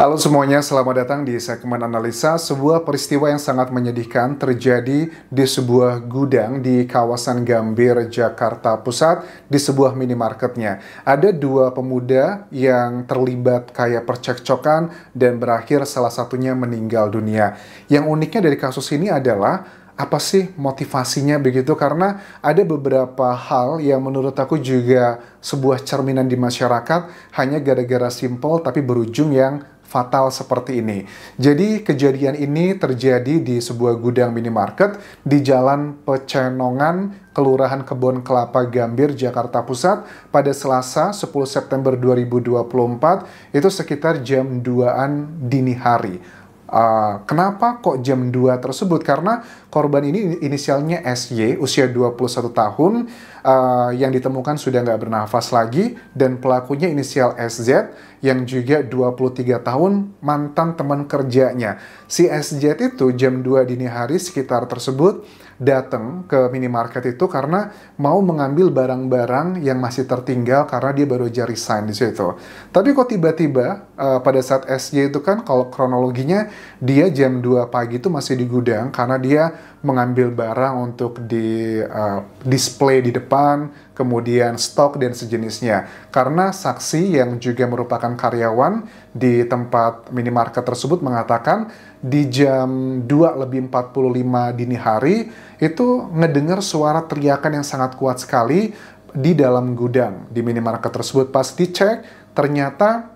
Halo semuanya, selamat datang di segmen analisa. Sebuah peristiwa yang sangat menyedihkan terjadi di sebuah gudang di kawasan Gambir, Jakarta Pusat, di sebuah minimarketnya. Ada dua pemuda yang terlibat kayak percekcokan dan berakhir salah satunya meninggal dunia. Yang uniknya dari kasus ini adalah apa sih motivasinya begitu karena ada beberapa hal yang menurut aku juga sebuah cerminan di masyarakat hanya gara-gara simpel tapi berujung yang fatal seperti ini. Jadi kejadian ini terjadi di sebuah gudang minimarket di Jalan Pecenongan, Kelurahan Kebon Kelapa Gambir, Jakarta Pusat pada Selasa 10 September 2024 itu sekitar jam 2-an dini hari. Uh, kenapa kok jam 2 tersebut? Karena korban ini inisialnya SY, usia 21 tahun, uh, yang ditemukan sudah nggak bernafas lagi, dan pelakunya inisial SZ, yang juga 23 tahun, mantan teman kerjanya. Si SZ itu jam 2 dini hari sekitar tersebut, datang ke minimarket itu karena mau mengambil barang-barang yang masih tertinggal karena dia baru aja sign di situ. Tapi kok tiba-tiba uh, pada saat SJ itu kan kalau kronologinya dia jam 2 pagi itu masih di gudang karena dia mengambil barang untuk di uh, display di depan kemudian stok dan sejenisnya. Karena saksi yang juga merupakan karyawan di tempat minimarket tersebut mengatakan di jam 2 lebih 45 dini hari itu ngedengar suara teriakan yang sangat kuat sekali di dalam gudang di minimarket tersebut. Pas dicek, ternyata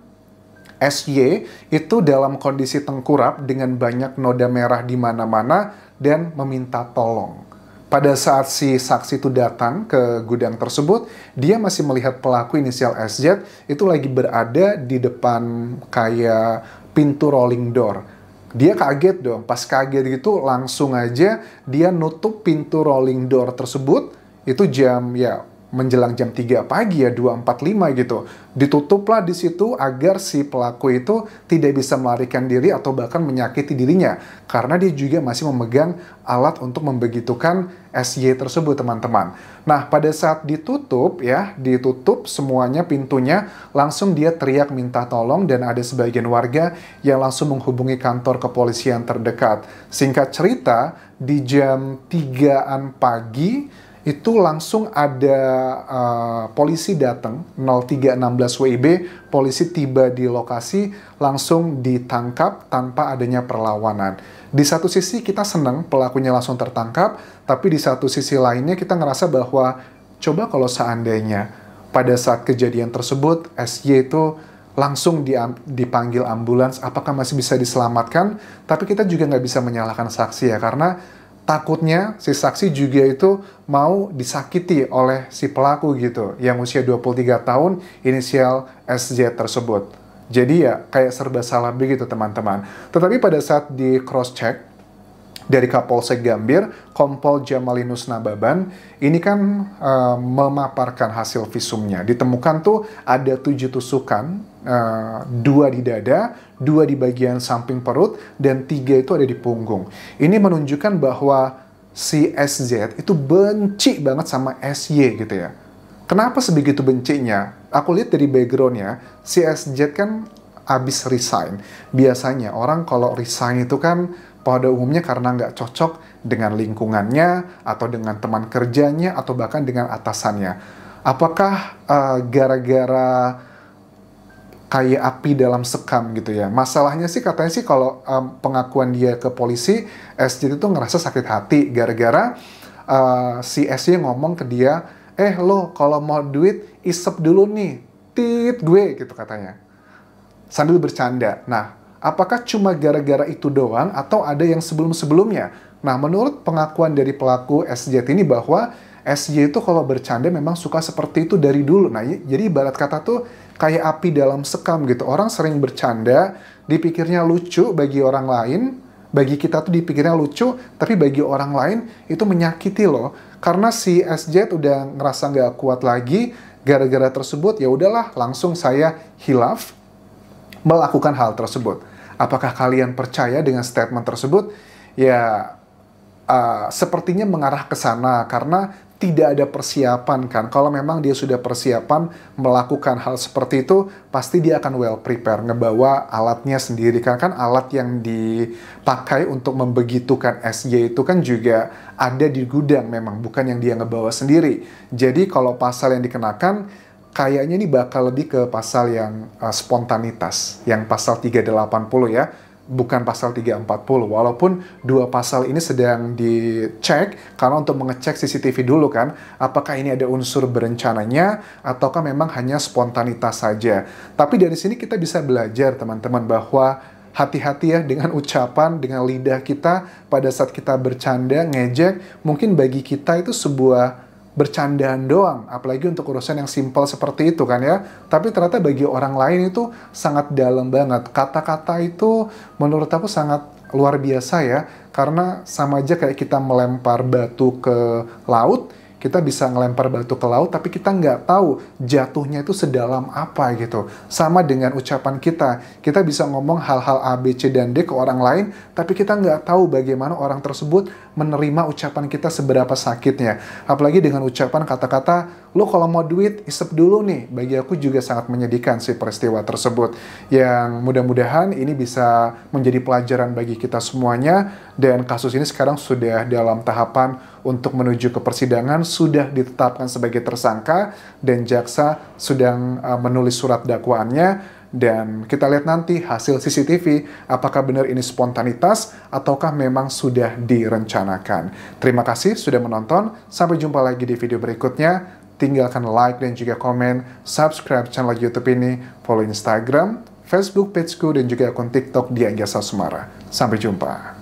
SY itu dalam kondisi tengkurap dengan banyak noda merah di mana-mana dan meminta tolong. Pada saat si saksi itu datang ke gudang tersebut, dia masih melihat pelaku inisial SZ itu lagi berada di depan kayak pintu rolling door. Dia kaget dong, pas kaget gitu langsung aja dia nutup pintu rolling door tersebut, itu jam ya menjelang jam 3 pagi ya 2.45 gitu. Ditutuplah di situ agar si pelaku itu tidak bisa melarikan diri atau bahkan menyakiti dirinya karena dia juga masih memegang alat untuk membegitukan SY tersebut teman-teman. Nah, pada saat ditutup ya, ditutup semuanya pintunya, langsung dia teriak minta tolong dan ada sebagian warga yang langsung menghubungi kantor kepolisian terdekat. Singkat cerita, di jam 3-an pagi itu langsung ada uh, polisi datang 0316 WIB, polisi tiba di lokasi langsung ditangkap tanpa adanya perlawanan. Di satu sisi kita senang pelakunya langsung tertangkap, tapi di satu sisi lainnya kita ngerasa bahwa coba kalau seandainya pada saat kejadian tersebut SY itu langsung dipanggil ambulans apakah masih bisa diselamatkan tapi kita juga nggak bisa menyalahkan saksi ya karena takutnya si saksi juga itu mau disakiti oleh si pelaku gitu yang usia 23 tahun inisial SJ tersebut. Jadi ya kayak serba salah begitu teman-teman. Tetapi pada saat di cross check dari Kapolsek Gambir, Kompol Jamalinus Nababan, ini kan uh, memaparkan hasil visumnya. Ditemukan tuh ada tujuh tusukan, uh, dua di dada, dua di bagian samping perut, dan tiga itu ada di punggung. Ini menunjukkan bahwa si SZ itu benci banget sama SY gitu ya. Kenapa sebegitu bencinya? Aku lihat dari backgroundnya, si SZ kan abis resign. Biasanya orang kalau resign itu kan pada umumnya karena nggak cocok dengan lingkungannya atau dengan teman kerjanya atau bahkan dengan atasannya. Apakah eh, gara-gara uh, kayak api dalam sekam gitu ya. Masalahnya sih katanya sih kalau um, pengakuan dia ke polisi, SJ itu ngerasa sakit hati gara-gara uh, si SJ ngomong ke dia, eh lo kalau mau duit isep dulu nih, tit gue gitu katanya. Sambil bercanda. Nah, Apakah cuma gara-gara itu doang atau ada yang sebelum-sebelumnya? Nah, menurut pengakuan dari pelaku SJ ini bahwa SJ itu kalau bercanda memang suka seperti itu dari dulu. Nah, jadi ibarat kata tuh kayak api dalam sekam gitu. Orang sering bercanda, dipikirnya lucu bagi orang lain, bagi kita tuh dipikirnya lucu, tapi bagi orang lain itu menyakiti loh. Karena si SJ udah ngerasa nggak kuat lagi, gara-gara tersebut ya udahlah langsung saya hilaf melakukan hal tersebut. Apakah kalian percaya dengan statement tersebut? Ya, uh, sepertinya mengarah ke sana karena tidak ada persiapan kan. Kalau memang dia sudah persiapan melakukan hal seperti itu, pasti dia akan well prepare, ngebawa alatnya sendiri. kan. kan alat yang dipakai untuk membegitukan SJ itu kan juga ada di gudang memang, bukan yang dia ngebawa sendiri. Jadi kalau pasal yang dikenakan, kayaknya ini bakal lebih ke pasal yang uh, spontanitas, yang pasal 380 ya, bukan pasal 340. Walaupun dua pasal ini sedang dicek karena untuk mengecek CCTV dulu kan, apakah ini ada unsur berencananya ataukah memang hanya spontanitas saja. Tapi dari sini kita bisa belajar teman-teman bahwa hati-hati ya dengan ucapan, dengan lidah kita pada saat kita bercanda, ngejek, mungkin bagi kita itu sebuah bercandaan doang, apalagi untuk urusan yang simpel seperti itu kan ya. Tapi ternyata bagi orang lain itu sangat dalam banget. Kata-kata itu menurut aku sangat luar biasa ya, karena sama aja kayak kita melempar batu ke laut, kita bisa ngelempar batu ke laut tapi kita nggak tahu jatuhnya itu sedalam apa gitu. Sama dengan ucapan kita, kita bisa ngomong hal-hal A, B, C, dan D ke orang lain tapi kita nggak tahu bagaimana orang tersebut menerima ucapan kita seberapa sakitnya. Apalagi dengan ucapan kata-kata Lo kalau mau duit, isep dulu nih. Bagi aku juga sangat menyedihkan sih peristiwa tersebut. Yang mudah-mudahan ini bisa menjadi pelajaran bagi kita semuanya. Dan kasus ini sekarang sudah dalam tahapan untuk menuju ke persidangan sudah ditetapkan sebagai tersangka dan jaksa sedang eh, menulis surat dakwaannya dan kita lihat nanti hasil CCTV apakah benar ini spontanitas ataukah memang sudah direncanakan. Terima kasih sudah menonton, sampai jumpa lagi di video berikutnya tinggalkan like dan juga komen, subscribe channel YouTube ini, follow Instagram, Facebook pageku, dan juga akun TikTok di Anggasa Sumara. Sampai jumpa.